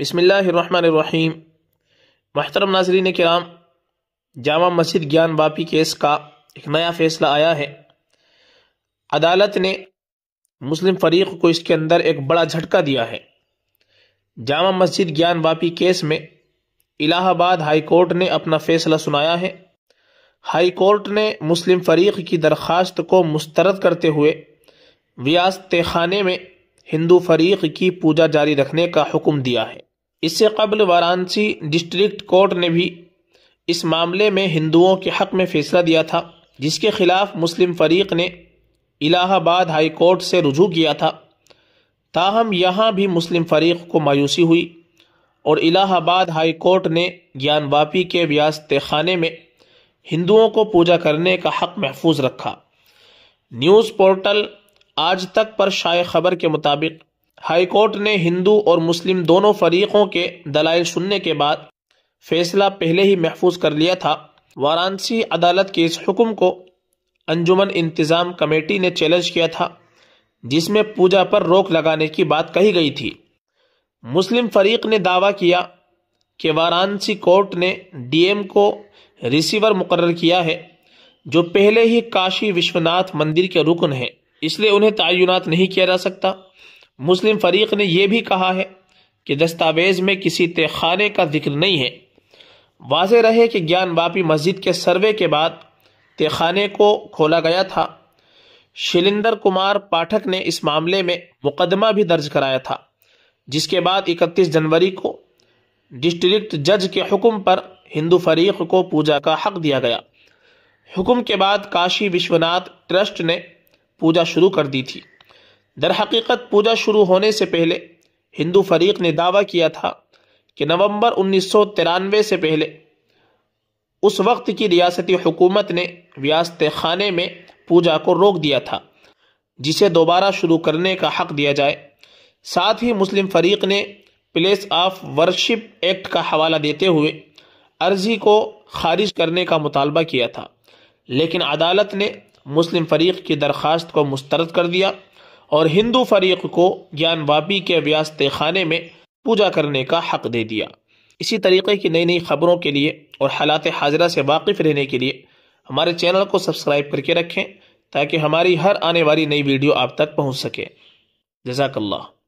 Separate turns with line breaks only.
بسم اللہ الرحمن الرحیم محترم ناظرین کرام جامع مسجد گیان واپی کیس کا ایک نیا فیصلہ آیا ہے عدالت نے مسلم فریق کو اس کے اندر ایک بڑا جھٹکا دیا ہے جامع مسجد گیان واپی کیس میں الہ آباد ہائی کورٹ نے اپنا فیصلہ سنایا ہے ہائی کورٹ نے مسلم فریق کی درخواست کو مسترد کرتے ہوئے ویاستے خانے میں ہندو فریق کی پوجا جاری رکھنے کا حکم دیا ہے اس سے قبل وارانسی ڈسٹرکٹ کورٹ نے بھی اس معاملے میں ہندوؤں کے حق میں فیصلہ دیا تھا جس کے خلاف مسلم فریق نے الہ آباد ہائی کورٹ سے رجوع کیا تھا تاہم یہاں بھی مسلم فریق کو مایوسی ہوئی اور الہ آباد ہائی کورٹ نے گیان واپی کے ویاست خانے میں ہندوؤں کو پوجا کرنے کا حق محفوظ رکھا نیوز پورٹل آج تک پر شائع خبر کے مطابق ہائی کورٹ نے ہندو اور مسلم دونوں فریقوں کے دلائل سننے کے بعد فیصلہ پہلے ہی محفوظ کر لیا تھا وارانسی عدالت کے اس حکم کو انجمن انتظام کمیٹی نے چیلنج کیا تھا جس میں پوجا پر روک لگانے کی بات کہی گئی تھی مسلم فریق نے دعویٰ کیا کہ وارانسی کورٹ نے ڈی ایم کو ریسیور مقرر کیا ہے جو پہلے ہی کاشی وشوناتھ مندر کے رکن ہیں اس لیے انہیں تعینات نہیں کیا جا سکتا مسلم فریق نے یہ بھی کہا ہے کہ دستاویز میں کسی تہ خانے کا ذکر نہیں ہے واضح رہے کہ گیان باپی مسجد کے سروے کے بعد تیخانے کو کھولا گیا تھا شلندر کمار پاٹھک نے اس معاملے میں مقدمہ بھی درج کرایا تھا جس کے بعد اکتیس جنوری کو ڈسٹرکٹ جج کے حکم پر ہندو فریق کو پوجا کا حق دیا گیا حکم کے بعد کاشی وشوناتھ ٹرسٹ نے پوجا شروع کر دی تھی در حقیقت پوجا شروع ہونے سے پہلے ہندو فریق نے دعویٰ کیا تھا کہ نومبر انیس سو ترانوے سے پہلے اس وقت کی ریاستی حکومت نے ریاست خانے میں پوجا کو روک دیا تھا جسے دوبارہ شروع کرنے کا حق دیا جائے ساتھ ہی مسلم فریق نے پلیس آف ورشپ ایکٹ کا حوالہ دیتے ہوئے عرضی کو خارج کرنے کا مطالبہ کیا تھا لیکن عدالت نے مسلم فریق کی درخواست کو مسترد کر دیا اور ہندو فریق کو گیان واپی کے ویاست خانے میں پوجا کرنے کا حق دے دیا اسی طریقے کی نئی نئی خبروں کے لیے اور حالات حاضرہ سے واقف رہنے کے لیے ہمارے چینل کو سبسکرائب کر کے رکھیں تاکہ ہماری ہر آنے والی نئی ویڈیو آپ تک پہنچ سکے جزاک اللہ